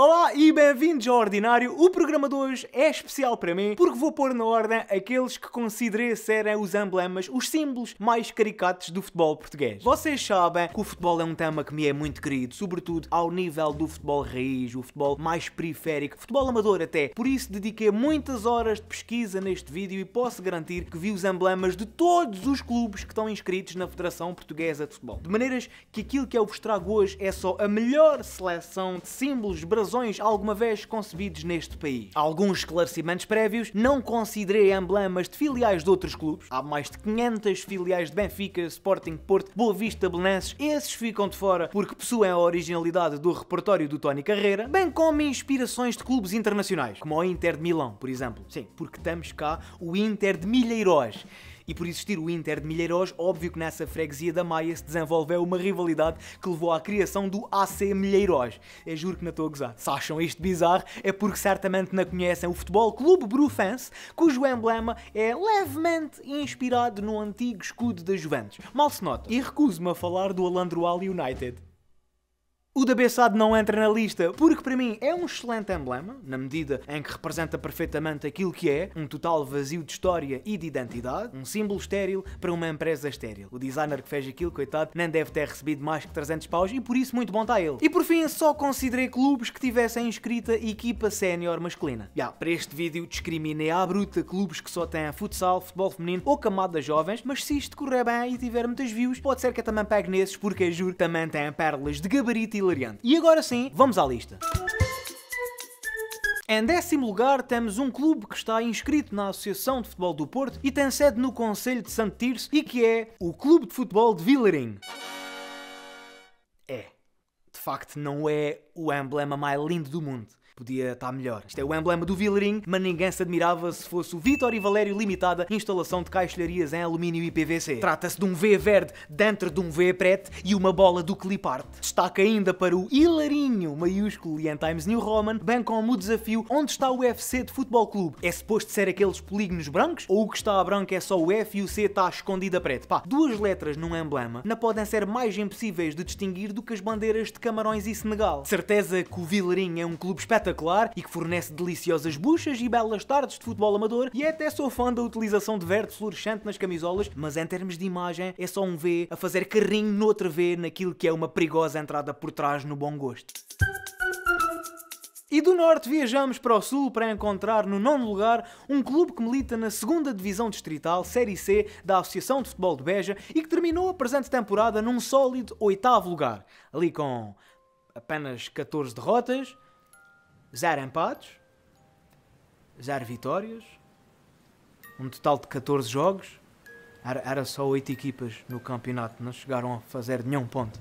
Olá e bem-vindos ao Ordinário. O programa de hoje é especial para mim porque vou pôr na ordem aqueles que considerei serem os emblemas, os símbolos mais caricatos do futebol português. Vocês sabem que o futebol é um tema que me é muito querido, sobretudo ao nível do futebol raiz, o futebol mais periférico, futebol amador até. Por isso dediquei muitas horas de pesquisa neste vídeo e posso garantir que vi os emblemas de todos os clubes que estão inscritos na Federação Portuguesa de Futebol. De maneiras que aquilo que eu vos trago hoje é só a melhor seleção de símbolos brasileiros blasões alguma vez concebidos neste país. Alguns esclarecimentos prévios não considerei emblemas de filiais de outros clubes. Há mais de 500 filiais de Benfica, Sporting Porto, Boa Vista, Belenenses. Esses ficam de fora porque possuem a originalidade do repertório do Tony Carreira, bem como inspirações de clubes internacionais, como o Inter de Milão, por exemplo. Sim, porque temos cá o Inter de Milheiros. E por existir o Inter de Milheiros, óbvio que nessa freguesia da Maia se desenvolveu uma rivalidade que levou à criação do AC Milheiros. Eu juro que não estou a gozar. Se acham isto bizarro, é porque certamente não conhecem o Futebol Clube Brufense, cujo emblema é levemente inspirado no antigo escudo da Juventus. Mal se nota. E recuso-me a falar do Alandroal United. O da Bessade não entra na lista, porque para mim é um excelente emblema, na medida em que representa perfeitamente aquilo que é, um total vazio de história e de identidade, um símbolo estéril para uma empresa estéril. O designer que fez aquilo, coitado, nem deve ter recebido mais que 300 paus e por isso muito bom está ele. E por fim, só considerei clubes que tivessem inscrita equipa sénior masculina. Já, para este vídeo discriminei à bruta clubes que só têm futsal, futebol feminino ou camada jovens, mas se isto correr bem e tiver muitas views, pode ser que eu também pegue nesses, porque juro, também têm pérolas de gabarito e hilariante. E agora sim, vamos à lista. Em décimo lugar, temos um clube que está inscrito na Associação de Futebol do Porto e tem sede no Conselho de Santo Tirso e que é o Clube de Futebol de Villarim. É, de facto, não é o emblema mais lindo do mundo. Podia estar melhor. Isto é o emblema do Vilarim, mas ninguém se admirava se fosse o Vitor e Valério Limitada instalação de caixilharias em alumínio e PVC. Trata-se de um V verde dentro de um V preto e uma bola do clipart. Destaca ainda para o Hilarinho maiúsculo e em Times New Roman, bem como o desafio onde está o UFC de Futebol Clube. É suposto ser aqueles polígonos brancos ou o que está a branco é só o F e o C está escondido a preto? Pá, duas letras num emblema não podem ser mais impossíveis de distinguir do que as bandeiras de Camarões e Senegal certeza que o Vilarinho é um clube espetacular e que fornece deliciosas buchas e belas tardes de futebol amador e até sou fã da utilização de verde fluorescente nas camisolas, mas em termos de imagem é só um V a fazer carrinho no outro V naquilo que é uma perigosa entrada por trás no bom gosto. E do norte viajamos para o sul para encontrar no nono lugar um clube que milita na segunda divisão distrital, Série C, da Associação de Futebol de Beja e que terminou a presente temporada num sólido oitavo lugar, ali com apenas 14 derrotas, 0 empates, 0 vitórias, um total de 14 jogos. Era, só 8 equipas no campeonato, não chegaram a fazer nenhum ponto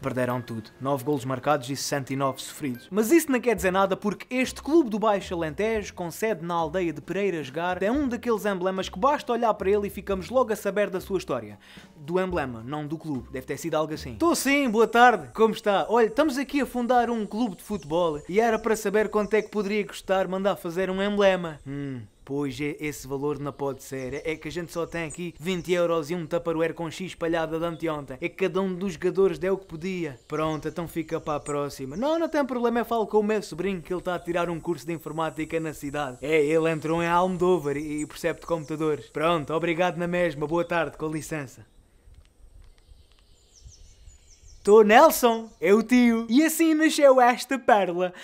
perderam tudo. 9 golos marcados e 69 sofridos. Mas isso não quer dizer nada porque este clube do Baixo Alentejo, com sede na aldeia de Pereira Gar, é um daqueles emblemas que basta olhar para ele e ficamos logo a saber da sua história. Do emblema, não do clube. Deve ter sido algo assim. Estou sim, boa tarde, como está? Olha, estamos aqui a fundar um clube de futebol e era para saber quanto é que poderia custar mandar fazer um emblema. Hum, Pois é, esse valor não pode ser. É que a gente só tem aqui 20 euros e um Tupperware com X espalhada de anteontem. É que cada um dos jogadores deu o que podia. Pronto, então fica para a próxima. Não, não tem problema, é falo com o meu sobrinho que ele está a tirar um curso de informática na cidade. É, ele entrou em Almdover e percebe de computadores. Pronto, obrigado na mesma. Boa tarde, com licença. Tô Nelson, é o tio. E assim nasceu esta perla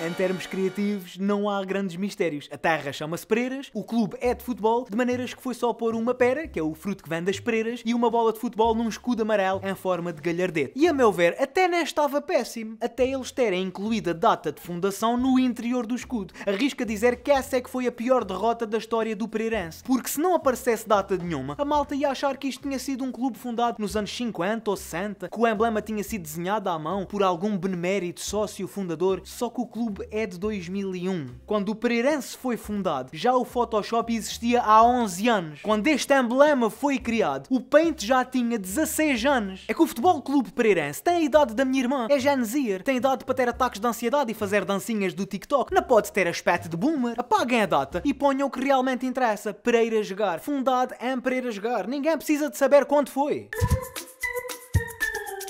em termos criativos, não há grandes mistérios. A terra chama-se Pereiras, o clube é de futebol, de maneiras que foi só pôr uma pera, que é o fruto que vem das Pereiras, e uma bola de futebol num escudo amarelo em forma de galhardete. E a meu ver, até nem estava péssimo, até eles terem incluído a data de fundação no interior do escudo. Arrisca dizer que essa é que foi a pior derrota da história do Pereirense, porque se não aparecesse data nenhuma, a malta ia achar que isto tinha sido um clube fundado nos anos 50 ou 60, que o emblema tinha sido desenhado à mão por algum benemérito sócio fundador, só que o clube clube é de 2001. Quando o Pereirense foi fundado, já o Photoshop existia há 11 anos. Quando este emblema foi criado, o Paint já tinha 16 anos. É que o Futebol Clube Pereirense tem a idade da minha irmã, é Janzir, tem idade para ter ataques de ansiedade e fazer dancinhas do TikTok, não pode ter aspecto de boomer. Apaguem a data e ponham o que realmente interessa, Pereira jogar, fundado em Pereira jogar. Ninguém precisa de saber quando foi.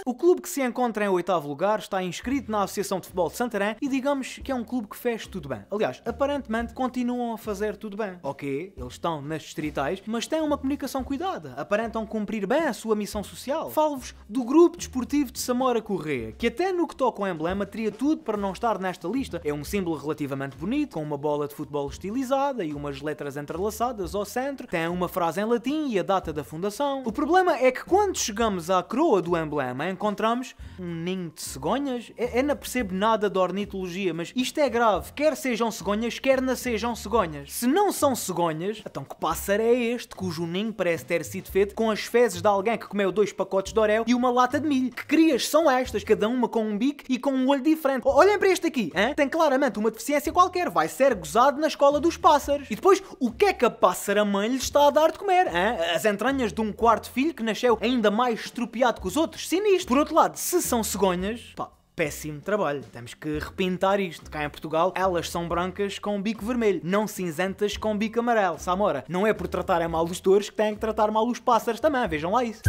O clube que se encontra em oitavo lugar está inscrito na Associação de Futebol de Santarém e digamos que é um clube que fez tudo bem. Aliás, aparentemente continuam a fazer tudo bem. Ok, eles estão nas distritais, mas têm uma comunicação cuidada, aparentam cumprir bem a sua missão social. Falo-vos do grupo desportivo de Samora Correia, que até no que toca ao emblema teria tudo para não estar nesta lista. É um símbolo relativamente bonito, com uma bola de futebol estilizada e umas letras entrelaçadas ao centro, tem uma frase em latim e a data da fundação. O problema é que quando chegamos à coroa do emblema, encontramos um ninho de cegonhas. Eu, eu não percebo nada de ornitologia, mas isto é grave. Quer sejam cegonhas, quer não sejam cegonhas. Se não são cegonhas, então que pássaro é este cujo ninho parece ter sido feito com as fezes de alguém que comeu dois pacotes de orel e uma lata de milho? Que crias são estas, cada uma com um bico e com um olho diferente? Olhem para este aqui, hein? tem claramente uma deficiência qualquer, vai ser gozado na escola dos pássaros. E depois, o que é que a pássara-mãe lhe está a dar de comer? Hein? As entranhas de um quarto filho que nasceu ainda mais estropiado que os outros? Sinistro isto. Por outro lado, se são cegonhas, pá, péssimo trabalho. Temos que repintar isto. Cá em Portugal, elas são brancas com bico vermelho, não cinzentas com bico amarelo, Samora. Não é por tratarem mal os touros que têm que tratar mal os pássaros também, vejam lá isso.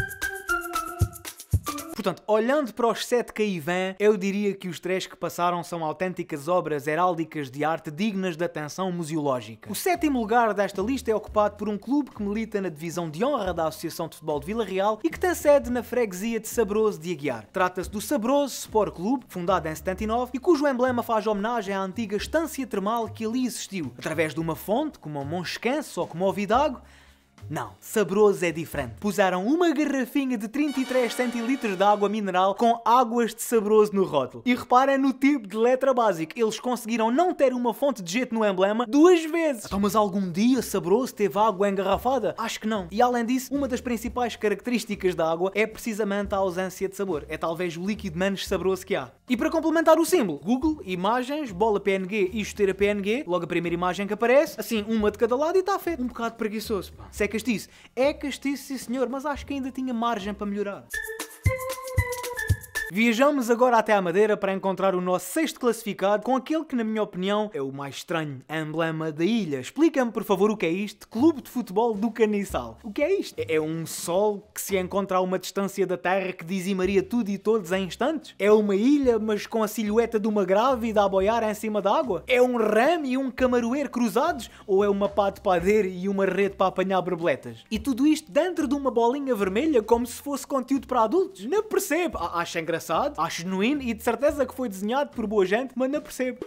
Portanto, olhando para os sete Caivan, eu diria que os três que passaram são autênticas obras heráldicas de arte dignas da atenção museológica. O sétimo lugar desta lista é ocupado por um clube que milita na divisão de honra da Associação de Futebol de Vila Real e que tem sede na freguesia de Sabroso de Aguiar. Trata-se do Sabroso Sport Clube, fundado em 79 e cujo emblema faz homenagem à antiga estância termal que ali existiu, através de uma fonte, como o Monsquense ou como o Vidago, não, saboroso é diferente. Puseram uma garrafinha de 33 centilitros de água mineral com águas de saboroso no rótulo. E reparem no tipo de letra básica. Eles conseguiram não ter uma fonte de jeito no emblema duas vezes. Então, mas algum dia saboroso teve água engarrafada? Acho que não. E além disso, uma das principais características da água é precisamente a ausência de sabor. É talvez o líquido menos saboroso que há. E para complementar o símbolo, Google, imagens, bola PNG e chuteira PNG, logo a primeira imagem que aparece, assim, uma de cada lado e está feito. Um bocado preguiçoso, pá. Se é que castiço. É castiço, sim senhor, mas acho que ainda tinha margem para melhorar. Viajamos agora até a Madeira para encontrar o nosso sexto classificado com aquele que, na minha opinião, é o mais estranho emblema da ilha. Explica-me, por favor, o que é isto? Clube de Futebol do Caniçal. O que é isto? É, é um sol que se encontra a uma distância da Terra que dizimaria tudo e todos em instantes? É uma ilha, mas com a silhueta de uma grávida a boiar em cima da água? É um ramo e um camaroeiro cruzados? Ou é uma pá de padeiro e uma rede para apanhar borboletas? E tudo isto dentro de uma bolinha vermelha como se fosse conteúdo para adultos? Não percebo. Acho engraçado engraçado, acho genuíno e de certeza que foi desenhado por boa gente, mas não percebo.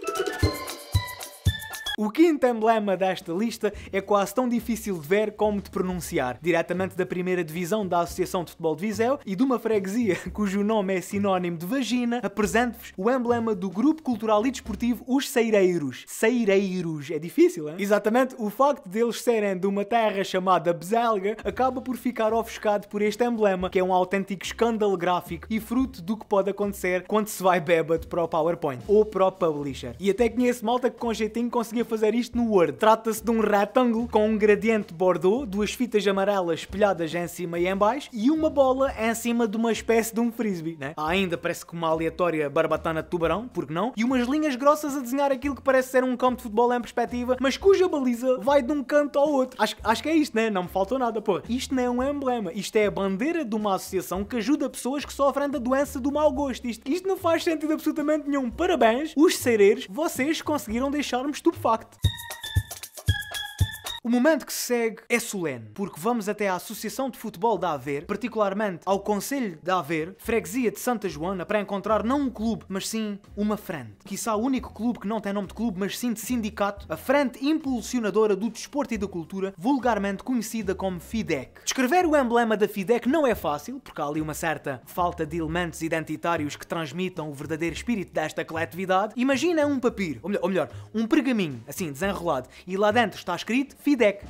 O quinto emblema desta lista é quase tão difícil de ver como de pronunciar, diretamente da primeira divisão da Associação de Futebol de Viseu e de uma freguesia cujo nome é sinónimo de vagina, apresento-vos o emblema do grupo cultural e desportivo Os Seireiros. Seireiros, é difícil, hein? Exatamente, o facto deles serem de uma terra chamada Bzelga acaba por ficar ofuscado por este emblema, que é um autêntico escândalo gráfico e fruto do que pode acontecer quando se vai bêbado para o PowerPoint ou para o Publisher. E até conheço malta que com jeitinho conseguia fazer isto no Word. Trata-se de um retângulo com um gradiente bordeaux, duas fitas amarelas espelhadas em cima e em baixo e uma bola em cima de uma espécie de um frisbee, né? Há ainda parece que uma aleatória barbatana de tubarão, porque não? E umas linhas grossas a desenhar aquilo que parece ser um campo de futebol em perspectiva, mas cuja baliza vai de um canto ao outro. Acho, acho que é isto, né? Não me faltou nada, pô. Isto não é um emblema, isto é a bandeira de uma associação que ajuda pessoas que sofrem da doença do mau gosto. Isto, isto não faz sentido absolutamente nenhum. Parabéns, os cereiros, vocês conseguiram deixar-me estupefacto. fucked. O momento que se segue é solene, porque vamos até à Associação de Futebol da Aver, particularmente ao Conselho da Aver, freguesia de Santa Joana, para encontrar não um clube, mas sim uma frente. Quiçá o único clube que não tem nome de clube, mas sim de sindicato, a frente impulsionadora do desporto e da cultura, vulgarmente conhecida como FIDEC. Descrever o emblema da FIDEC não é fácil, porque há ali uma certa falta de elementos identitários que transmitam o verdadeiro espírito desta coletividade. Imagina um papiro, ou melhor, um pergaminho, assim, desenrolado, e lá dentro está escrito FIDEC deck.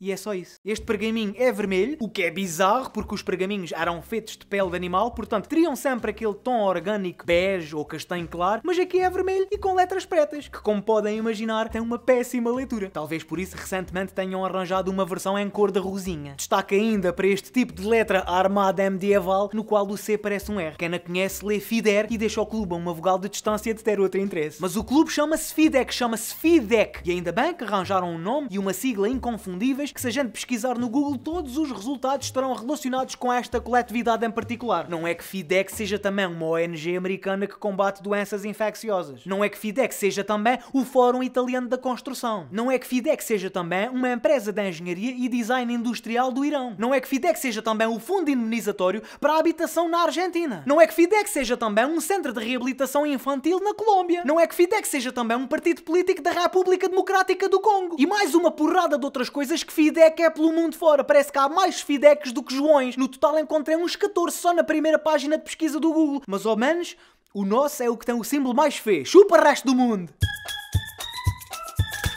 E é só isso. Este pergaminho é vermelho, o que é bizarro, porque os pergaminhos eram feitos de pele de animal, portanto teriam sempre aquele tom orgânico bege ou castanho claro, mas aqui é vermelho e com letras pretas, que como podem imaginar tem uma péssima leitura. Talvez por isso recentemente tenham arranjado uma versão em cor de rosinha. Destaca ainda para este tipo de letra armada medieval, no qual o C parece um R. Quem a conhece lê FIDER e deixa o clube a uma vogal de distância de ter outro interesse. Mas o clube chama-se FIDEC, chama-se FIDEC, e ainda bem que arranjaram um nome e uma sigla inconfundíveis que se a gente pesquisar no Google, todos os resultados estarão relacionados com esta coletividade em particular. Não é que FIDEC seja também uma ONG americana que combate doenças infecciosas. Não é que FIDEC seja também o Fórum Italiano da Construção. Não é que FIDEC seja também uma empresa de engenharia e design industrial do Irão. Não é que FIDEC seja também o fundo indemnizatório para a habitação na Argentina. Não é que FIDEC seja também um centro de reabilitação infantil na Colômbia. Não é que FIDEC seja também um partido político da República Democrática do Congo. E mais uma porrada de outras coisas que Fidec é pelo mundo fora. Parece que há mais Fidecs do que Joões. No total encontrei uns 14 só na primeira página de pesquisa do Google. Mas, ao menos, o nosso é o que tem o símbolo mais feio. Chupa resto do mundo!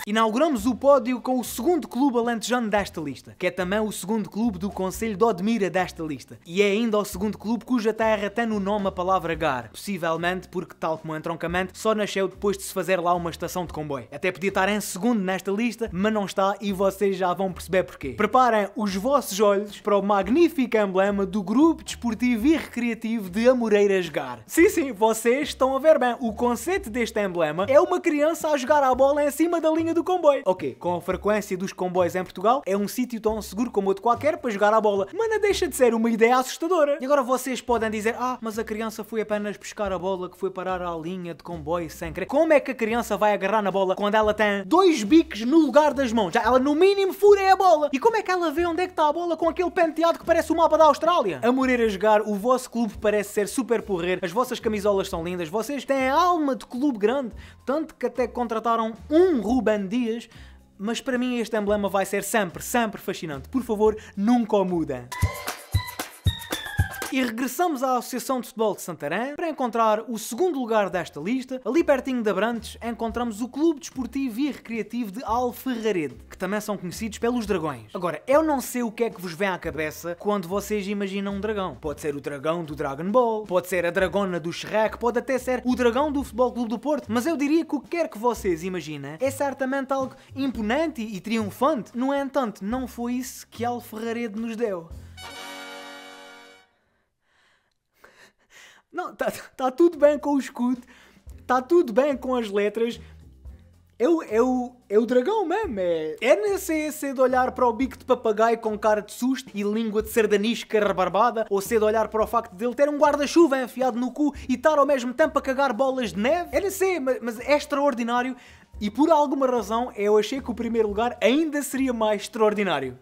Inauguramos o pódio com o segundo clube alentejano desta lista, que é também o segundo clube do Conselho de Odmira desta lista. E é ainda o segundo clube cuja terra tem no nome a palavra Gar, possivelmente porque, tal como o entroncamento, só nasceu depois de se fazer lá uma estação de comboio. Até podia estar em segundo nesta lista, mas não está e vocês já vão perceber porquê. Preparem os vossos olhos para o magnífico emblema do Grupo Desportivo e Recreativo de Amoreiras Gar. Sim, sim, vocês estão a ver bem, o conceito deste emblema é uma criança a jogar a bola em cima da linha linha do comboio. Ok, com a frequência dos comboios em Portugal, é um sítio tão seguro como outro qualquer para jogar a bola. Mas deixa de ser uma ideia assustadora. E agora vocês podem dizer, ah, mas a criança foi apenas pescar a bola que foi parar à linha de comboio sem querer. Como é que a criança vai agarrar na bola quando ela tem dois biques no lugar das mãos? Já ela no mínimo fura a bola. E como é que ela vê onde é que está a bola com aquele penteado que parece o mapa da Austrália? A a jogar, o vosso clube parece ser super porrer, as vossas camisolas são lindas, vocês têm alma de clube grande, tanto que até contrataram um Ruben Dias, mas para mim este emblema vai ser sempre, sempre fascinante. Por favor, nunca o mudem. E regressamos à Associação de Futebol de Santarém para encontrar o segundo lugar desta lista. Ali pertinho da Brantes encontramos o Clube Desportivo e Recreativo de Alferrarede, que também são conhecidos pelos dragões. Agora, eu não sei o que é que vos vem à cabeça quando vocês imaginam um dragão. Pode ser o dragão do Dragon Ball, pode ser a dragona do Shrek, pode até ser o dragão do Futebol Clube do Porto, mas eu diria que o que quer que vocês imaginem é certamente algo imponente e triunfante. No entanto, não foi isso que Alferrarede nos deu. Não, está tá tudo bem com o escudo, está tudo bem com as letras. É o, é o, é o dragão mesmo, é, é nessa esse de olhar para o bico de papagaio com cara de susto e língua de sardanisca rebarbada, ou ser de olhar para o facto dele ter um guarda-chuva enfiado no cu e estar ao mesmo tempo a cagar bolas de neve. É não sei, mas, mas é extraordinário e por alguma razão eu achei que o primeiro lugar ainda seria mais extraordinário.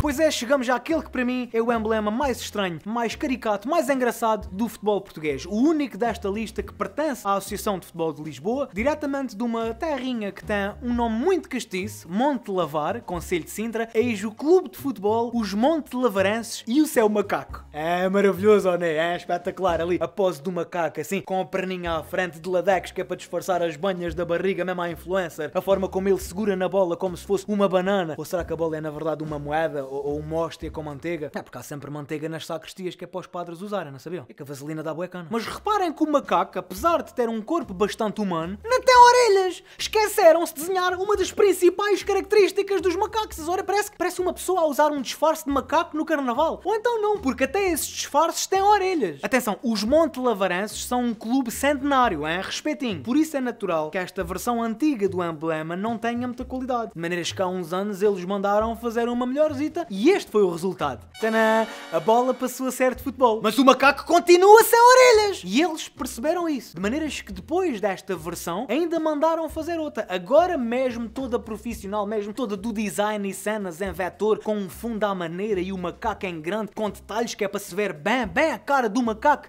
Pois é, chegamos já àquele que para mim é o emblema mais estranho, mais caricato, mais engraçado do futebol português. O único desta lista que pertence à Associação de Futebol de Lisboa, diretamente de uma terrinha que tem um nome muito castiço, Monte Lavar, Conselho de Sintra, eis o clube de futebol, os Monte Lavarenses e o Céu Macaco. É maravilhoso, não é? É espetacular ali, a pose do macaco assim, com a perninha à frente de ladex que é para disfarçar as banhas da barriga, mesmo à influencer, a forma como ele segura na bola como se fosse uma banana, ou será que a bola é na verdade uma moeda? ou, ou uma hóstia com manteiga. É porque há sempre manteiga nas sacristias que é para os padres usarem, não sabiam? É que a vaselina dá buecana. Mas reparem que o macaco, apesar de ter um corpo bastante humano, não tem orelhas. Esqueceram-se de desenhar uma das principais características dos macacos. Ora, parece que parece uma pessoa a usar um disfarce de macaco no carnaval. Ou então não, porque até esses disfarces têm orelhas. Atenção, os Monte Lavarenses são um clube centenário, hein? Respeitinho. Por isso é natural que esta versão antiga do emblema não tenha muita qualidade. De maneiras que há uns anos eles mandaram fazer uma melhorzita e este foi o resultado. Tanã! A bola passou a ser de futebol. Mas o macaco continua sem orelhas! E eles perceberam isso. De maneiras que depois desta versão ainda mandaram fazer outra. Agora mesmo toda profissional, mesmo toda do design e cenas em vetor, com um fundo à maneira e o macaco em grande, com detalhes que é para se ver bem, bem a cara do macaco.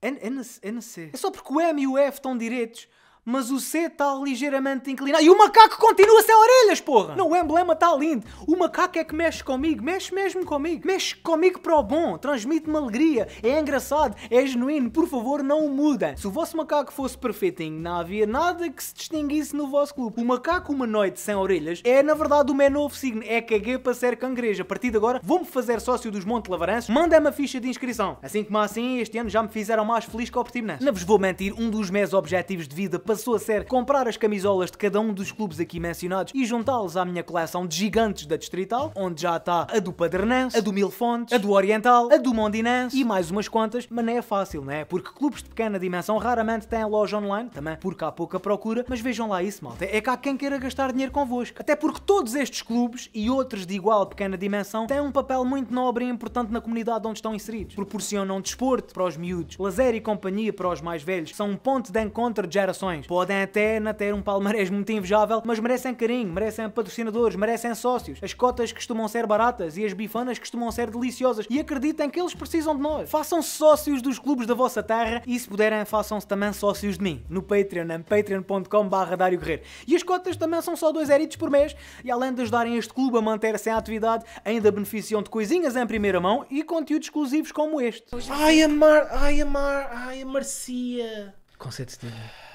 É, é, é, é só porque o M e o F estão direitos mas o C está ligeiramente inclinado. E o macaco continua sem orelhas, porra! Não, o emblema está lindo. O macaco é que mexe comigo, mexe mesmo comigo. Mexe comigo para o bom, transmite-me alegria, é engraçado, é genuíno, por favor não o mudem. Se o vosso macaco fosse perfeitinho, não havia nada que se distinguisse no vosso clube. O macaco uma noite sem orelhas é na verdade o meu novo signo, é caguei para ser cangreja. A partir de agora vou-me fazer sócio dos Monte Lavaranço, mandem-me a ficha de inscrição. Assim como assim, este ano já me fizeram mais feliz que o Portimonense. Não vos vou mentir, um dos meus objetivos de vida para passou a ser comprar as camisolas de cada um dos clubes aqui mencionados e juntá-los à minha coleção de gigantes da Distrital, onde já está a do Padernense, a do Mil Fontes, a do Oriental, a do Mondinense e mais umas quantas, mas não é fácil, não é? Porque clubes de pequena dimensão raramente têm loja online, também porque há pouca procura, mas vejam lá isso, malta, é que que quem queira gastar dinheiro convosco. Até porque todos estes clubes e outros de igual pequena dimensão têm um papel muito nobre e importante na comunidade onde estão inseridos. Proporcionam desporto para os miúdos, lazer e companhia para os mais velhos, são um ponto de encontro de gerações. Podem até não ter um palmarés muito invejável, mas merecem carinho, merecem patrocinadores, merecem sócios. As cotas costumam ser baratas e as bifanas costumam ser deliciosas. E acreditem que eles precisam de nós. Façam-se sócios dos clubes da vossa terra e, se puderem, façam-se também sócios de mim, no Patreon, em patreon.com.br Dário Guerreiro. E as cotas também são só 2 eritos por mês e, além de ajudarem este clube a manter-se em atividade, ainda beneficiam de coisinhas em primeira mão e conteúdos exclusivos como este. Ai, amar, ai, amar, ai, a Marcia. Conceito de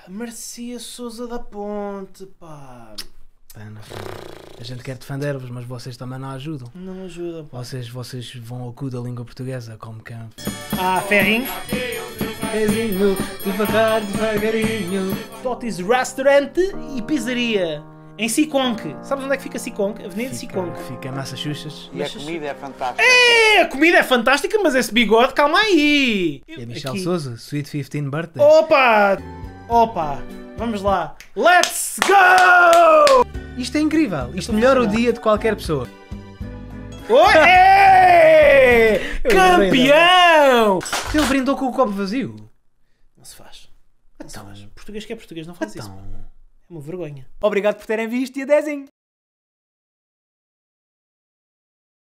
Marcia Souza da Ponte, pá. a gente quer defender vos mas vocês também não ajudam. Não ajudam, pá. Vocês, vocês vão ao cu da língua portuguesa, como quem. É? Ah, ferrinho. Pezinho, devagar, devagarinho. Totis Restaurant e Pizzaria. Em Siconk. Sabes onde é que fica Siconk? Avenida Siconk. Fica em Massachusetts. E a comida é fantástica. É, a comida é fantástica, mas esse bigode, calma aí. É Michel Souza, Sweet 15 Birthday. Opa! Opa, vamos lá. Let's go! Isto é incrível. Isto melhora o dia de qualquer pessoa. Oi! Campeão! Ele brindou com o copo vazio. Não se faz. então, Português que é português não faz então. isso. É uma vergonha. Obrigado por terem visto e a dezinho.